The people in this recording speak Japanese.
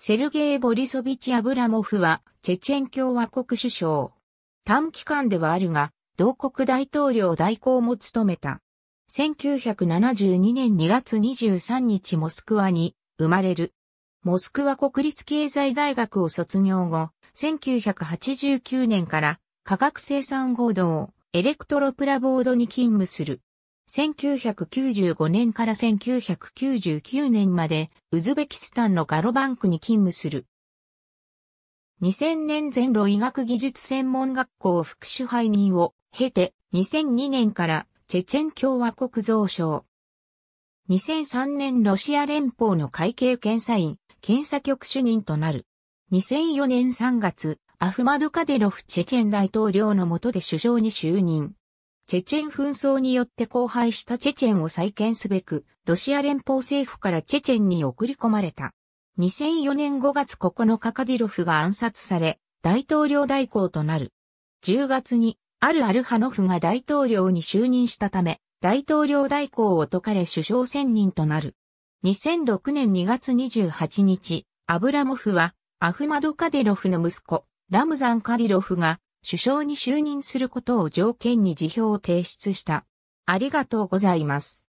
セルゲイ・ボリソビチ・アブラモフは、チェチェン共和国首相。短期間ではあるが、同国大統領代行も務めた。1972年2月23日モスクワに生まれる。モスクワ国立経済大学を卒業後、1989年から化学生産合同エレクトロプラボードに勤務する。1995年から1999年までウズベキスタンのガロバンクに勤務する。2000年前路医学技術専門学校副支配人を経て2002年からチェチェン共和国増省。2003年ロシア連邦の会計検査院検査局主任となる。2004年3月アフマドカデロフチェチェン大統領の下で首相に就任。チェチェン紛争によって荒廃したチェチェンを再建すべく、ロシア連邦政府からチェチェンに送り込まれた。2004年5月9日カディロフが暗殺され、大統領代行となる。10月に、あるアルハノフが大統領に就任したため、大統領代行を解かれ首相選任となる。2006年2月28日、アブラモフは、アフマド・カディロフの息子、ラムザン・カディロフが、首相に就任することを条件に辞表を提出した。ありがとうございます。